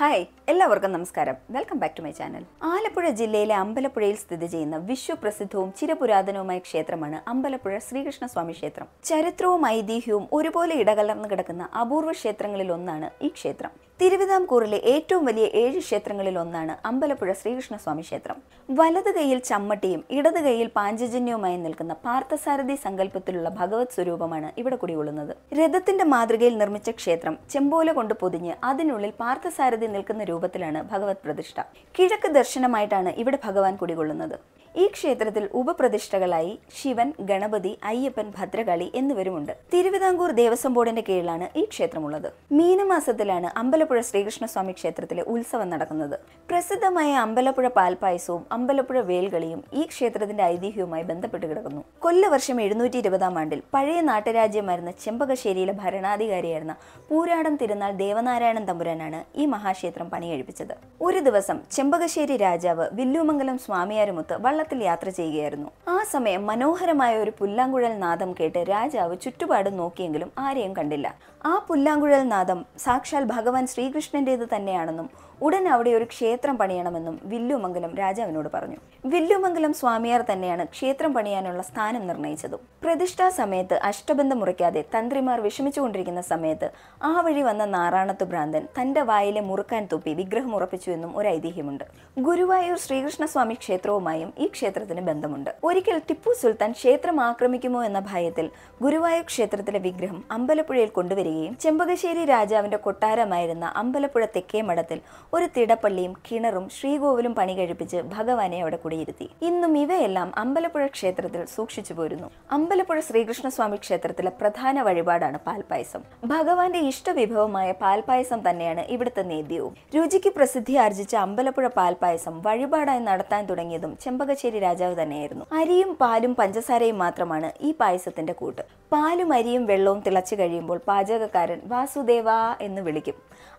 hi എല്ലാവർക്കും നമസ്കാരം welcome back to my channel Alappuzha ജില്ലയിലെ അമ്പലപ്പുഴയിൽ സ്ഥിതി ചെയ്യുന്ന വിശ്വപ്രസിദ്ധവും ചിരപുരാതനവുമായ ക്ഷേത്രമാണ് അമ്പലപ്പുഴ ശ്രീകൃഷ്ണസ്വാമി ക്ഷേത്രം ചരിത്രവും ഐതിഹ്യവും ഒരുപോലെ ഇടകലർന്നു കിടക്കുന്ന അപൂർവ ക്ഷേത്രങ്ങളിൽ ഒന്നാണ് ഈ ക്ഷേത്രം തിരുവിതാംകൂറിലെ ഏറ്റവും വലിയ ഏഴ് ക്ഷേത്രങ്ങളിൽ ഒന്നാണ് അമ്പലപ്പുഴ ശ്രീകൃഷ്ണസ്വാമി ക്ഷേത്രം വലത് കൈയിൽ ചമ്മട്ടിയും ഇടത് കൈയിൽ പാഞ്ചജന്യവുമായി നിൽക്കുന്ന പാർത്ഥസാരഥി സങ്കല്പത്തിലുള്ള ഭഗവത് സ്വരൂപമാണ് ഇവിടെ കുടികൊള്ളുന്നത് രഥത്തിന്റെ മാതൃകയിൽ നിർമ്മിച്ച ക്ഷേത്രം ചെമ്പോല കൊണ്ട് പൊതിഞ്ഞ് അതിനുള്ളിൽ പാർത്ഥസാരഥി നിൽക്കുന്ന രൂപത്തിലാണ് ഭഗവത് പ്രതിഷ്ഠ കിഴക്ക് ദർശനമായിട്ടാണ് ഇവിടെ ഭഗവാൻ കുടികൊള്ളുന്നത് ഈ ക്ഷേത്രത്തിൽ ഉപപ്രതിഷ്ഠകളായി ശിവൻ ഗണപതി അയ്യപ്പൻ ഭദ്രകാളി എന്നിവരുമുണ്ട് തിരുവിതാംകൂർ ദേവസ്വം ബോർഡിന്റെ കീഴിലാണ് ഈ ക്ഷേത്രമുള്ളത് മീനമാസത്തിലാണ് അമ്പലം അമ്പലപ്പുഴ ശ്രീകൃഷ്ണസ്വാമി ക്ഷേത്രത്തിലെ ഉത്സവം നടക്കുന്നത് പ്രസിദ്ധമായ അമ്പലപ്പുഴ പാൽപായസവും അമ്പലപ്പുഴ വേൽകളിയും ഈ ക്ഷേത്രത്തിന്റെ ഐതിഹ്യവുമായി ബന്ധപ്പെട്ട് കിടക്കുന്നു കൊല്ലവർഷം എഴുന്നൂറ്റി ഇരുപതാം ആണ്ടിൽ പഴയ നാട്ടുരാജ്യമായിരുന്ന ചെമ്പകശ്ശേരിയിലെ ഭരണാധികാരിയായിരുന്ന പൂരാടം തിരുനാൾ ദേവനാരായണൻ തമ്പുരാനാണ് ഈ മഹാക്ഷേത്രം പണികഴിപ്പിച്ചത് ഒരു ദിവസം ചെമ്പകശ്ശേരി രാജാവ് വില്ലുമംഗലം സ്വാമിയാരുമൊത്ത് വള്ളത്തിൽ യാത്ര ചെയ്യുകയായിരുന്നു ആ സമയം മനോഹരമായ ഒരു പുല്ലാങ്കുഴൽ നാദം കേട്ട് രാജാവ് ചുറ്റുപാടും നോക്കിയെങ്കിലും ആരെയും കണ്ടില്ല ആ പുല്ലാങ്കുഴൽ നാദം സാക്ഷാൽ ഭഗവാൻ ശ്രീകൃഷ്ണന്റേത് തന്നെയാണെന്നും ഉടൻ അവിടെ ഒരു ക്ഷേത്രം പണിയണമെന്നും വില്ലുമംഗലം രാജാവിനോട് പറഞ്ഞു വില്ലുമംഗലം സ്വാമിയാർ തന്നെയാണ് ക്ഷേത്രം പണിയാനുള്ള സ്ഥാനം നിർണയിച്ചതും പ്രതിഷ്ഠാ സമയത്ത് അഷ്ടബന്ധം മുറിക്കാതെ തന്ത്രിമാർ വിഷമിച്ചുകൊണ്ടിരിക്കുന്ന സമയത്ത് ആ വഴി വന്ന നാറാണത്ത് ഭ്രാന്തൻ തന്റെ വായിലെ മുറുക്കാൻ തുപ്പി വിഗ്രഹം ഉറപ്പിച്ചു എന്നും ഒരു ഐതിഹ്യമുണ്ട് ഗുരുവായൂർ ശ്രീകൃഷ്ണസ്വാമി ക്ഷേത്രവുമായും ഈ ക്ഷേത്രത്തിന് ബന്ധമുണ്ട് ഒരിക്കൽ ടിപ്പു സുൽത്താൻ ക്ഷേത്രം ആക്രമിക്കുമോ എന്ന ഭയത്തിൽ ഗുരുവായൂർ ക്ഷേത്രത്തിലെ വിഗ്രഹം അമ്പലപ്പുഴയിൽ കൊണ്ടുവരികയും ചെമ്പകശ്ശേരി രാജാവിന്റെ കൊട്ടാരമായിരുന്ന അമ്പലപ്പുഴ തെക്കേ മഠത്തിൽ ഒരു തിടപ്പള്ളിയും കിണറും ശ്രീകോവിലും പണി കഴിപ്പിച്ച് ഭഗവാനെ അവിടെ കുടിയിരുത്തി ഇന്നും ഇവയെല്ലാം അമ്പലപ്പുഴ ക്ഷേത്രത്തിൽ സൂക്ഷിച്ചു പോരുന്നു അമ്പലപ്പുഴ ശ്രീകൃഷ്ണസ്വാമി ക്ഷേത്രത്തിലെ പ്രധാന വഴിപാടാണ് പാൽപായസം ഭഗവാന്റെ ഇഷ്ടവിഭവമായ പാൽപായസം തന്നെയാണ് ഇവിടുത്തെ നേദ്യവും രുചിക്ക് പ്രസിദ്ധി ആർജിച്ച അമ്പലപ്പുഴ പാൽപായസം വഴിപാടായി നടത്താൻ തുടങ്ങിയതും ചെമ്പകശ്ശേരി രാജാവ് തന്നെയായിരുന്നു അരിയും പാലും പഞ്ചസാരയും മാത്രമാണ് ഈ പായസത്തിന്റെ കൂട്ട് പാലും അരിയും വെള്ളവും തിളച്ചു കഴിയുമ്പോൾ പാചകക്കാരൻ വാസുദേവ എന്ന് വിളിക്കും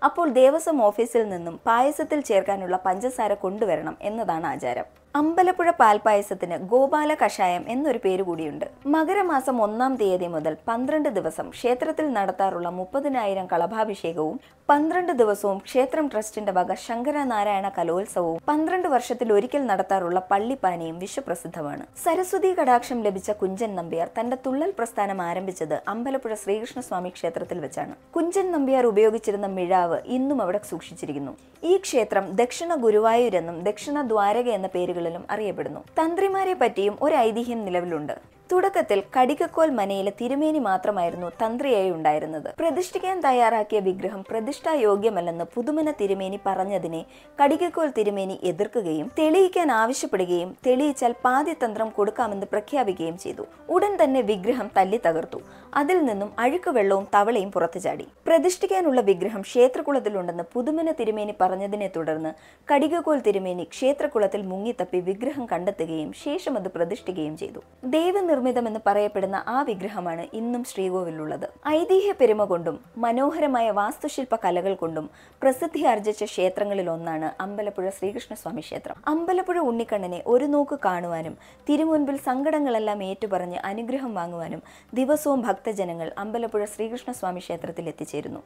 അപ്പോൾ ദേവസ്വം ഓഫീസിൽ നിന്നും പായസത്തിൽ ചേർക്കാനുള്ള പഞ്ചസാര കൊണ്ടുവരണം എന്നതാണ് ആചാരം അമ്പലപ്പുഴ പാൽപായസത്തിന് ഗോപാല കഷായം എന്നൊരു പേര് കൂടിയുണ്ട് മകരമാസം ഒന്നാം തീയതി മുതൽ പന്ത്രണ്ട് ദിവസം ക്ഷേത്രത്തിൽ നടത്താറുള്ള മുപ്പതിനായിരം കളഭാഭിഷേകവും പന്ത്രണ്ട് ദിവസവും ക്ഷേത്രം ട്രസ്റ്റിന്റെ വക ശങ്കരനാരായണ കലോത്സവവും പന്ത്രണ്ട് വർഷത്തിൽ ഒരിക്കൽ നടത്താറുള്ള പള്ളിപ്പാനയും വിശ്വപ്രസിദ്ധമാണ് സരസ്വതി കടാക്ഷം ലഭിച്ച കുഞ്ചൻ നമ്പ്യാർ തന്റെ തുള്ളൽ പ്രസ്ഥാനം ആരംഭിച്ചത് അമ്പലപ്പുഴ ശ്രീകൃഷ്ണസ്വാമി ക്ഷേത്രത്തിൽ വെച്ചാണ് കുഞ്ചൻ നമ്പ്യാർ ഉപയോഗിച്ചിരുന്ന മിഴാവ് ഇന്നും അവിടെ സൂക്ഷിച്ചിരിക്കുന്നു ഈ ക്ഷേത്രം ദക്ഷിണ ഗുരുവായൂരെന്നും ദക്ഷിണ ദ്വാരക എന്ന പേരുകൾ നാടുകളിലും അറിയപ്പെടുന്നു തന്ത്രിമാരെ പറ്റിയും ഒരു ഐതിഹ്യം നിലവിലുണ്ട് തുടക്കത്തിൽ കടികക്കോൽ മനയിലെ തിരുമേനി മാത്രമായിരുന്നു തന്ത്രിയായി ഉണ്ടായിരുന്നത് പ്രതിഷ്ഠിക്കാൻ തയ്യാറാക്കിയ വിഗ്രഹം പ്രതിഷ്ഠായോഗ്യമല്ലെന്ന് പുതുമന തിരുമേനി പറഞ്ഞതിനെ കടികക്കോൽ തിരുമേനി എതിർക്കുകയും തെളിയിക്കാൻ ആവശ്യപ്പെടുകയും തെളിയിച്ചാൽ പാദ്യതന്ത്രം കൊടുക്കാമെന്ന് പ്രഖ്യാപിക്കുകയും ചെയ്തു ഉടൻ തന്നെ വിഗ്രഹം തല്ലി തകർത്തു അതിൽ നിന്നും അഴുക്ക് വെള്ളവും തവളയും പുറത്തു ചാടി പ്രതിഷ്ഠിക്കാനുള്ള വിഗ്രഹം ക്ഷേത്രകുളത്തിലുണ്ടെന്ന് പുതുമന തിരുമേനി പറഞ്ഞതിനെ തുടർന്ന് കടികക്കോൽ തിരുമേനി ക്ഷേത്രകുളത്തിൽ മുങ്ങിത്തപ്പി വിഗ്രഹം കണ്ടെത്തുകയും ശേഷം അത് പ്രതിഷ്ഠിക്കുകയും ചെയ്തു ദേവനിർ നിർമ്മിതമെന്ന് പറയപ്പെടുന്ന ആ വിഗ്രഹമാണ് ഇന്നും ശ്രീകോവിലുള്ളത് ഐതിഹ്യ പെരുമ കൊണ്ടും മനോഹരമായ വാസ്തുശില്പ കലകൾ കൊണ്ടും പ്രസിദ്ധി ആർജിച്ച ക്ഷേത്രങ്ങളിൽ ഒന്നാണ് അമ്പലപ്പുഴ ശ്രീകൃഷ്ണസ്വാമി ക്ഷേത്രം അമ്പലപ്പുഴ ഉണ്ണിക്കണ്ണനെ ഒരു നോക്ക് കാണുവാനും തിരുമുൻപിൽ സങ്കടങ്ങളെല്ലാം ഏറ്റുപറഞ്ഞ് അനുഗ്രഹം വാങ്ങുവാനും ദിവസവും ഭക്തജനങ്ങൾ അമ്പലപ്പുഴ ശ്രീകൃഷ്ണസ്വാമി ക്ഷേത്രത്തിൽ എത്തിച്ചേരുന്നു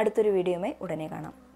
അടുത്തൊരു വീഡിയോയുമായി ഉടനെ കാണാം